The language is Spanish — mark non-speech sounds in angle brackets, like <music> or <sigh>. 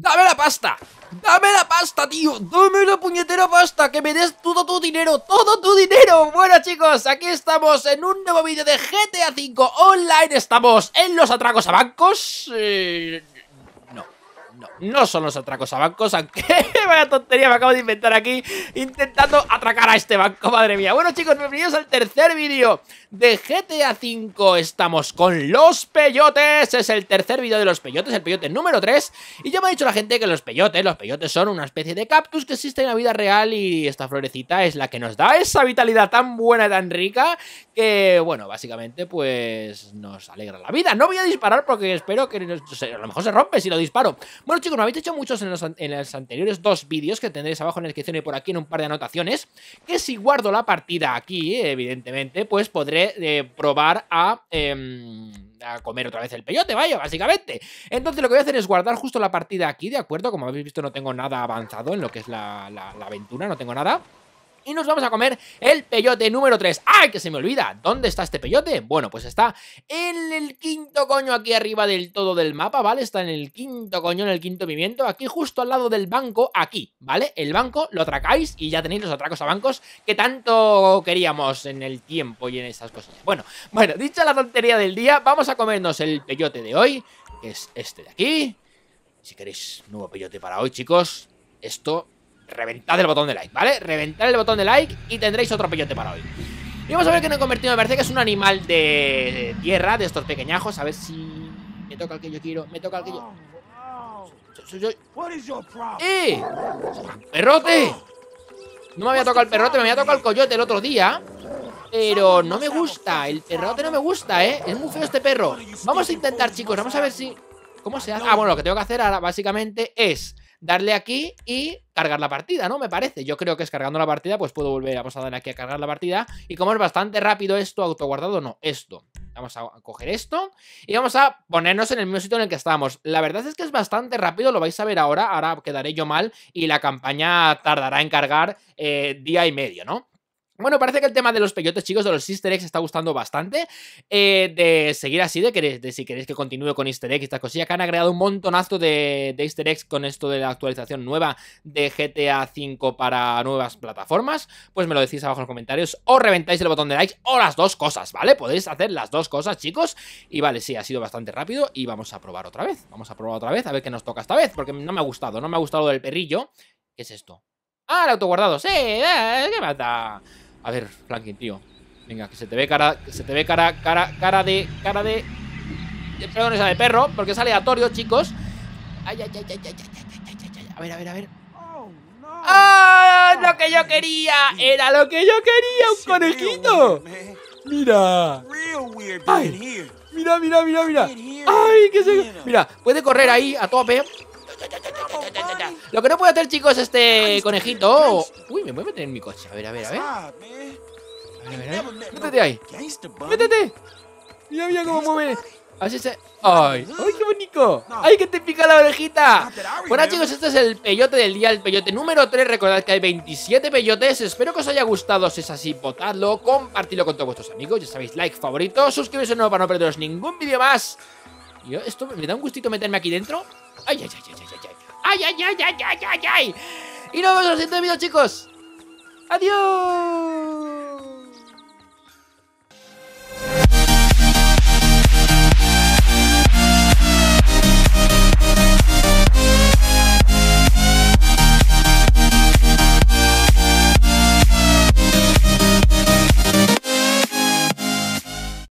¡Dame la pasta! ¡Dame la pasta, tío! ¡Dame la puñetera pasta! ¡Que me des todo tu dinero! ¡Todo tu dinero! Bueno, chicos, aquí estamos en un nuevo vídeo de GTA V Online. Estamos en los atracos a bancos. Eh, no, no son los atracos a bancos, <laughs> aunque vaya tontería me acabo de inventar aquí intentando atracar a este banco, madre mía. Bueno chicos, bienvenidos al tercer vídeo de GTA V. Estamos con los peyotes, es el tercer vídeo de los peyotes, el peyote número 3. Y ya me ha dicho la gente que los peyotes, los peyotes son una especie de cactus que existe en la vida real y esta florecita es la que nos da esa vitalidad tan buena, y tan rica, que bueno, básicamente pues nos alegra la vida. No voy a disparar porque espero que a lo mejor se rompe si lo disparo. Bueno chicos, me habéis hecho muchos en los, anteriores dos vídeos que tendréis abajo en la descripción y por aquí en un par de anotaciones, que si guardo la partida aquí, evidentemente, pues podré eh, probar em, a... comer otra vez el peyote, vaya, básicamente. Entonces lo que voy a hacer es guardar justo la partida aquí, ¿de acuerdo? Como habéis visto no tengo nada avanzado en lo que es la aventura, no tengo nada y nos vamos a comer el peyote número 3. ¡Ay, que se me olvida! ¿Dónde está este peyote? Bueno, pues está en el quinto coño aquí arriba del todo del mapa, ¿vale? Está en el quinto coño, en el quinto pimiento, aquí justo al lado del banco, aquí, ¿vale? El banco lo atracáis y ya tenéis los atracos a bancos que tanto queríamos en el tiempo y en esas cosas Bueno, bueno, dicha la tontería del día, vamos a comernos el peyote de hoy, que es este de aquí. Si queréis nuevo peyote para hoy, chicos, esto reventad el botón de like, ¿vale? Reventad el botón de like y tendréis otro peyote para hoy. Y vamos a ver qué no he convertido, me parece que es un animal de tierra, de estos pequeñajos, a ver si me toca el que yo quiero, me toca el que yo... ¡Eh! ¡Perrote! No me había tocado el perrote, me había tocado el coyote el otro día Pero no me gusta, el perrote no me gusta, ¿eh? Es muy feo este perro Vamos a intentar, chicos, vamos a ver si... ¿Cómo se hace? Ah, bueno, lo que tengo que hacer ahora básicamente es darle aquí y cargar la partida, ¿no? Me parece. Yo creo que es cargando la partida, pues puedo volver vamos a darle aquí a cargar la partida. Y como es bastante rápido esto, autoguardado no, esto. Vamos a coger esto y vamos a ponernos en el mismo sitio en el que estábamos. La verdad es que es bastante rápido, lo vais a ver ahora. Ahora quedaré yo mal y la campaña tardará en cargar eh, día y medio, ¿no? Bueno, parece que el tema de los peyotes, chicos, de los easter eggs está gustando bastante. Eh, de seguir así, de, que, si queréis que continúe con easter eggs y estas cosillas, que han agregado un montonazo de, easter eggs con esto de la actualización nueva de GTA V para nuevas plataformas, pues me lo decís abajo en los comentarios, o reventáis el botón de like o las dos cosas, ¿vale? Podéis hacer las dos cosas, chicos. Y vale, sí, ha sido bastante rápido y vamos a probar otra vez. Vamos a probar otra vez, a ver qué nos toca esta vez, porque no me ha gustado, no me ha gustado lo del perrillo. ¿Qué es esto? Ah, el autoguardado, sí, eh, ¿qué mata? A ver, flanking, tío. Venga, que se te ve cara. se te ve cara, cara, cara de. Cara de. Perdón, esa de perro, porque es aleatorio, chicos. Ay, ay, ay, ay, ay, A ver, a ver, a ver. ¡Ah! lo que yo quería! ¡Era lo que yo quería! ¡Un conejito! ¡Mira! ¡Ay! ¡Mira, mira, mira, mira! ¡Ay, ¡Qué se... Mira, puede correr ahí a tope. Lo que no puede hacer, chicos, este, este conejito Uy, me voy a meter en mi coche. A ver, a ver, a ver. A ver, a ver. Métete ahí. Este Métete. Mira, mira cómo mueve. ¡Ay! Ah, ¡Ay, qué bonito! ¡Ay, que te pica la orejita! Ah, bueno, chicos, este es el peyote del día, el peyote número 3. Recordad que hay 27 peyotes. Espero que os haya gustado. Si es así, votadlo, compartidlo con todos vuestros amigos. Ya sabéis, like, favorito, suscribiros de nuevo para no perderos ningún vídeo más. Y esto me da un gustito meterme aquí dentro. ¡Ay, ay, ay, ay, ay, ay! ¡Ay, ay, ay, ay, ay, ay! ay! Y nos vemos en el siguiente video, chicos. Adiós.